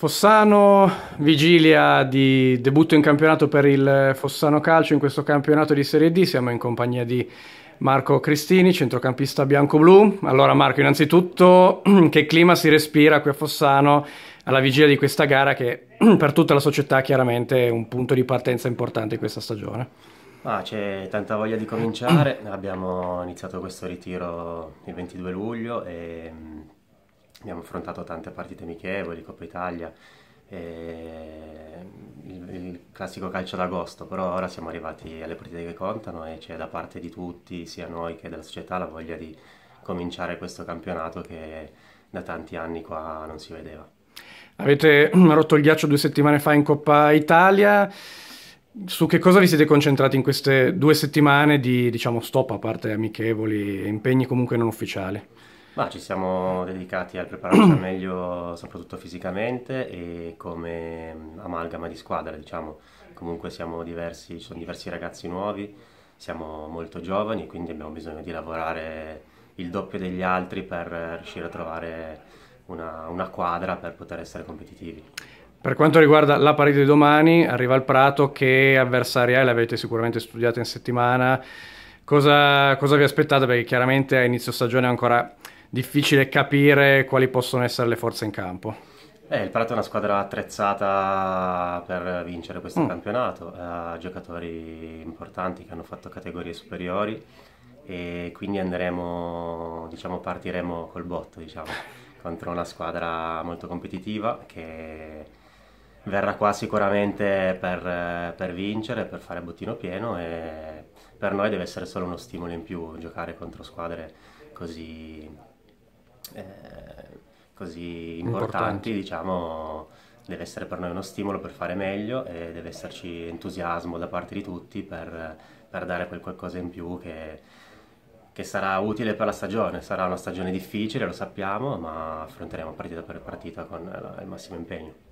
Fossano, vigilia di debutto in campionato per il Fossano Calcio, in questo campionato di Serie D siamo in compagnia di Marco Cristini, centrocampista bianco-blu. Allora Marco, innanzitutto che clima si respira qui a Fossano alla vigilia di questa gara che per tutta la società chiaramente è un punto di partenza importante in questa stagione? Ah, c'è tanta voglia di cominciare, abbiamo iniziato questo ritiro il 22 luglio e abbiamo affrontato tante partite amichevoli, Coppa Italia, eh, il, il, classico calcio d'agosto, però ora siamo arrivati alle partite che contano e c'è da parte di tutti, sia noi che della società, la voglia di cominciare questo campionato che da tanti anni qua non si vedeva. Avete rotto il ghiaccio due settimane fa in Coppa Italia. Su che cosa vi siete concentrati in queste due settimane di diciamo, stop, a parte amichevoli e impegni comunque non ufficiali? Ma ci siamo dedicati al prepararci al meglio soprattutto fisicamente e come amalgama di squadra, diciamo. Comunque siamo diversi, ci sono diversi ragazzi nuovi, siamo molto giovani, quindi abbiamo bisogno di lavorare il doppio degli altri per riuscire a trovare una, una quadra per poter essere competitivi. Per quanto riguarda la partita di domani, arriva il Prato, che avversaria l'avete sicuramente studiata in settimana. Cosa, cosa vi aspettate? Perché chiaramente a inizio stagione ancora difficile capire quali possono essere le forze in campo. Eh, il Prato è una squadra attrezzata per vincere questo mm. campionato, eh, ha giocatori importanti che hanno fatto categorie superiori e quindi andremo, diciamo, partiremo col botto, diciamo, contro una squadra molto competitiva che verrà qua sicuramente per, per vincere, per fare bottino pieno e per noi deve essere solo uno stimolo in più giocare contro squadre così eh, così importanti, importanti, diciamo, deve essere per noi uno stimolo per fare meglio e deve esserci entusiasmo da parte di tutti per, per dare quel qualcosa in più che, che, sarà utile per la stagione. Sarà una stagione difficile, lo sappiamo, ma affronteremo partita per partita con eh, il massimo impegno.